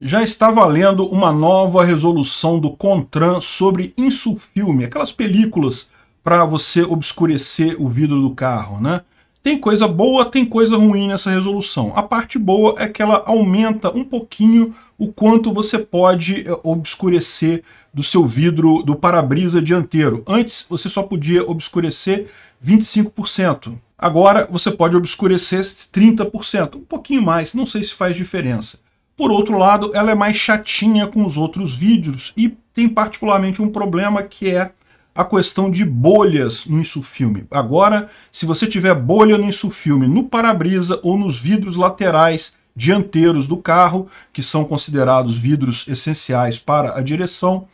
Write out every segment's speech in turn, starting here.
já está valendo uma nova resolução do CONTRAN sobre insulfilme, aquelas películas para você obscurecer o vidro do carro, né? Tem coisa boa, tem coisa ruim nessa resolução. A parte boa é que ela aumenta um pouquinho o quanto você pode eh, obscurecer do seu vidro do para-brisa dianteiro. Antes, você só podia obscurecer 25%. Agora, você pode obscurecer 30%, um pouquinho mais, não sei se faz diferença. Por outro lado, ela é mais chatinha com os outros vídeos e tem particularmente um problema que é a questão de bolhas no insufilme. Agora, se você tiver bolha no insufilme, no para-brisa ou nos vidros laterais dianteiros do carro, que são considerados vidros essenciais para a direção,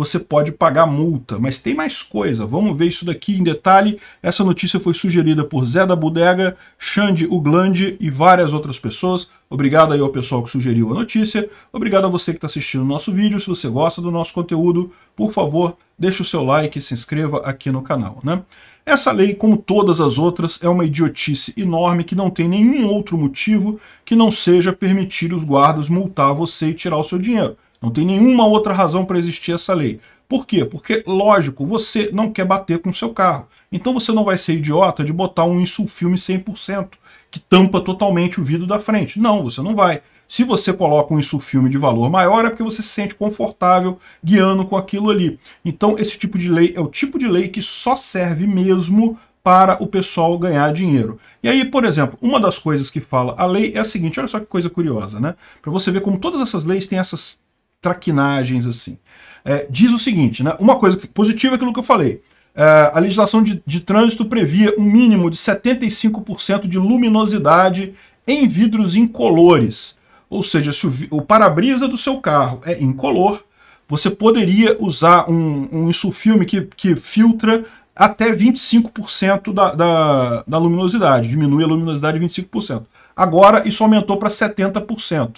você pode pagar multa. Mas tem mais coisa, vamos ver isso daqui em detalhe. Essa notícia foi sugerida por Zé da Bodega, Xande Uglande e várias outras pessoas. Obrigado aí ao pessoal que sugeriu a notícia. Obrigado a você que está assistindo o nosso vídeo. Se você gosta do nosso conteúdo, por favor, deixe o seu like e se inscreva aqui no canal. Né? Essa lei, como todas as outras, é uma idiotice enorme que não tem nenhum outro motivo que não seja permitir os guardas multar você e tirar o seu dinheiro. Não tem nenhuma outra razão para existir essa lei. Por quê? Porque, lógico, você não quer bater com o seu carro. Então você não vai ser idiota de botar um insulfilme 100%, que tampa totalmente o vidro da frente. Não, você não vai. Se você coloca um insulfilme de valor maior, é porque você se sente confortável guiando com aquilo ali. Então esse tipo de lei é o tipo de lei que só serve mesmo para o pessoal ganhar dinheiro. E aí, por exemplo, uma das coisas que fala a lei é a seguinte, olha só que coisa curiosa, né? Para você ver como todas essas leis têm essas traquinagens assim. É, diz o seguinte, né? Uma coisa positiva é aquilo que eu falei. É, a legislação de, de trânsito previa um mínimo de 75% de luminosidade em vidros incolores. Ou seja, se o, o para-brisa do seu carro é incolor, você poderia usar um, um insulfilme que, que filtra até 25% da, da, da luminosidade, diminui a luminosidade 25%. Agora isso aumentou para 70%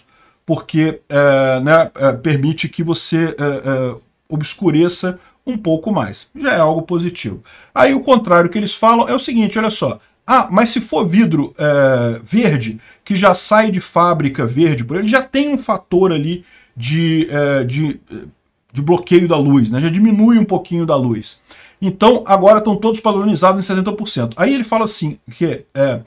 porque é, né, é, permite que você é, é, obscureça um pouco mais. Já é algo positivo. Aí o contrário que eles falam é o seguinte, olha só. Ah, mas se for vidro é, verde, que já sai de fábrica verde, ele já tem um fator ali de, de, de bloqueio da luz, né? já diminui um pouquinho da luz. Então, agora estão todos padronizados em 70%. Aí ele fala assim, que é,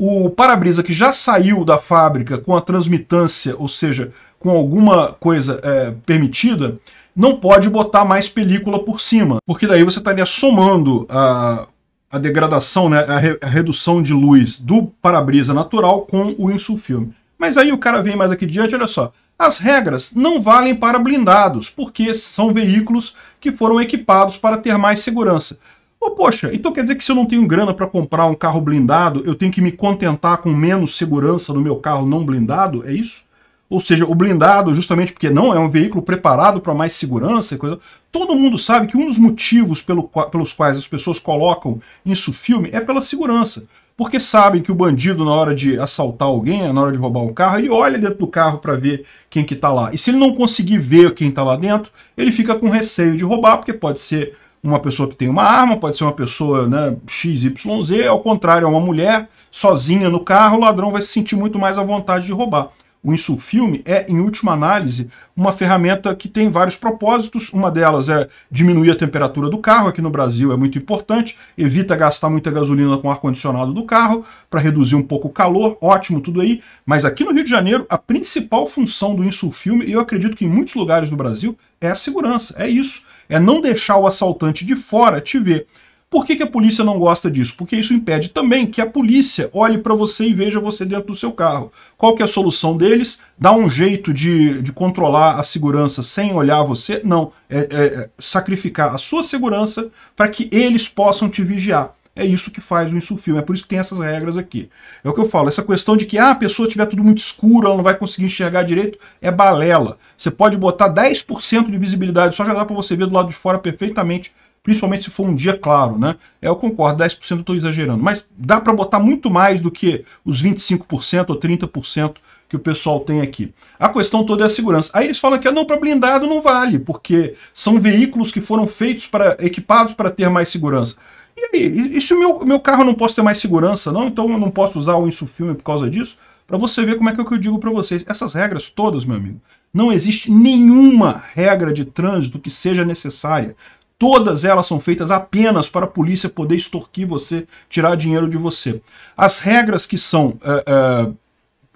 o para-brisa que já saiu da fábrica com a transmitância, ou seja, com alguma coisa é, permitida, não pode botar mais película por cima, porque daí você estaria somando a, a degradação, né, a, re, a redução de luz do para-brisa natural com o insulfilme. Mas aí o cara vem mais aqui diante, olha só, as regras não valem para blindados, porque são veículos que foram equipados para ter mais segurança. Oh, poxa, então quer dizer que se eu não tenho grana para comprar um carro blindado, eu tenho que me contentar com menos segurança no meu carro não blindado? É isso? Ou seja, o blindado, justamente porque não é um veículo preparado para mais segurança, coisa... todo mundo sabe que um dos motivos pelo, pelos quais as pessoas colocam isso filme é pela segurança. Porque sabem que o bandido, na hora de assaltar alguém, na hora de roubar um carro, ele olha dentro do carro para ver quem que está lá. E se ele não conseguir ver quem está lá dentro, ele fica com receio de roubar, porque pode ser uma pessoa que tem uma arma, pode ser uma pessoa né, XYZ, ao contrário, é uma mulher sozinha no carro, o ladrão vai se sentir muito mais à vontade de roubar o Insulfilme é, em última análise, uma ferramenta que tem vários propósitos. Uma delas é diminuir a temperatura do carro, aqui no Brasil é muito importante, evita gastar muita gasolina com o ar-condicionado do carro, para reduzir um pouco o calor, ótimo tudo aí. Mas aqui no Rio de Janeiro, a principal função do Insulfilme, e eu acredito que em muitos lugares do Brasil, é a segurança, é isso. É não deixar o assaltante de fora te ver. Por que, que a polícia não gosta disso? Porque isso impede também que a polícia olhe para você e veja você dentro do seu carro. Qual que é a solução deles? Dá um jeito de, de controlar a segurança sem olhar você? Não. É, é, é sacrificar a sua segurança para que eles possam te vigiar. É isso que faz o insulfilme, é por isso que tem essas regras aqui. É o que eu falo, essa questão de que ah, a pessoa tiver tudo muito escuro, ela não vai conseguir enxergar direito, é balela. Você pode botar 10% de visibilidade, só já dá para você ver do lado de fora perfeitamente principalmente se for um dia claro, né? Eu concordo, 10% eu estou exagerando, mas dá para botar muito mais do que os 25% ou 30% que o pessoal tem aqui. A questão toda é a segurança. Aí eles falam que ah, não para blindado não vale, porque são veículos que foram feitos para equipados para ter mais segurança. E aí, e se o meu, meu carro não posso ter mais segurança, não? Então eu não posso usar o insufilme por causa disso? Para você ver como é que, é que eu digo para vocês. Essas regras todas, meu amigo, não existe nenhuma regra de trânsito que seja necessária Todas elas são feitas apenas para a polícia poder extorquir você, tirar dinheiro de você. As regras que são eh, eh,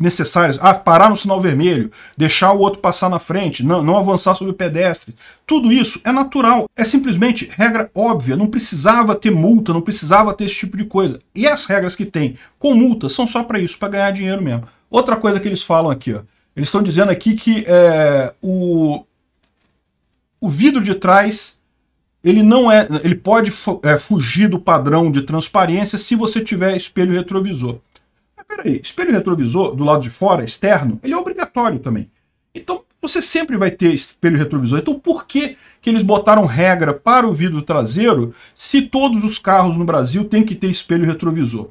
necessárias, ah, parar no sinal vermelho, deixar o outro passar na frente, não, não avançar sobre o pedestre, tudo isso é natural, é simplesmente regra óbvia, não precisava ter multa, não precisava ter esse tipo de coisa. E as regras que tem com multa são só para isso, para ganhar dinheiro mesmo. Outra coisa que eles falam aqui, ó, eles estão dizendo aqui que é, o, o vidro de trás ele não é, ele pode é, fugir do padrão de transparência se você tiver espelho retrovisor. Mas peraí, espelho retrovisor do lado de fora, externo, ele é obrigatório também. Então você sempre vai ter espelho retrovisor. Então por que, que eles botaram regra para o vidro traseiro se todos os carros no Brasil têm que ter espelho retrovisor?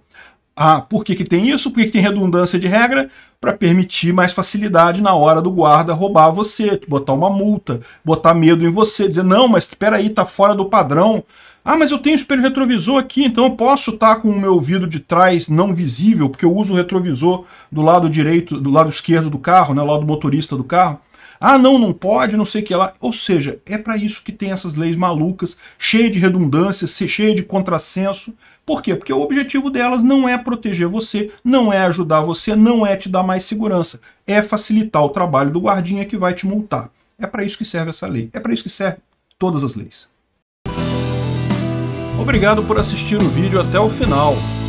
Ah, por que, que tem isso? Por que, que tem redundância de regra? Para permitir mais facilidade na hora do guarda roubar você, botar uma multa, botar medo em você, dizer, não, mas espera aí, tá fora do padrão. Ah, mas eu tenho espelho retrovisor aqui, então eu posso estar tá com o meu vidro de trás não visível, porque eu uso o retrovisor do lado direito, do lado esquerdo do carro, né, lado do motorista do carro. Ah, não, não pode, não sei o que lá. Ou seja, é para isso que tem essas leis malucas, cheias de redundância, cheias de contrassenso. Por quê? Porque o objetivo delas não é proteger você, não é ajudar você, não é te dar mais segurança. É facilitar o trabalho do guardinha que vai te multar. É para isso que serve essa lei. É para isso que serve todas as leis. Obrigado por assistir o vídeo até o final.